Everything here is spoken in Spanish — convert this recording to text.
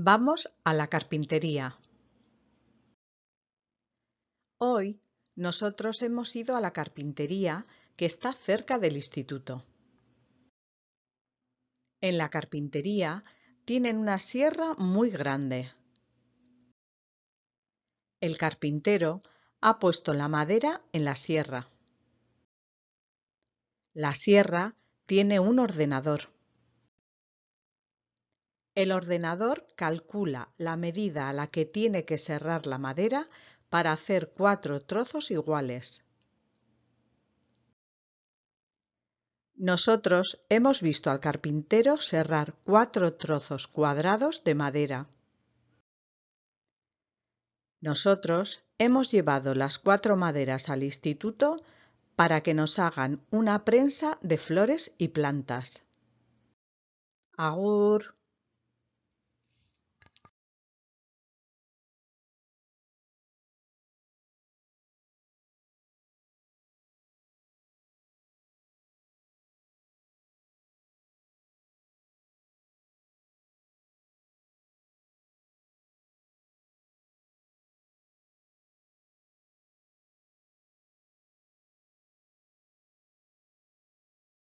Vamos a la carpintería. Hoy nosotros hemos ido a la carpintería que está cerca del instituto. En la carpintería tienen una sierra muy grande. El carpintero ha puesto la madera en la sierra. La sierra tiene un ordenador. El ordenador calcula la medida a la que tiene que serrar la madera para hacer cuatro trozos iguales. Nosotros hemos visto al carpintero serrar cuatro trozos cuadrados de madera. Nosotros hemos llevado las cuatro maderas al instituto para que nos hagan una prensa de flores y plantas. Agur.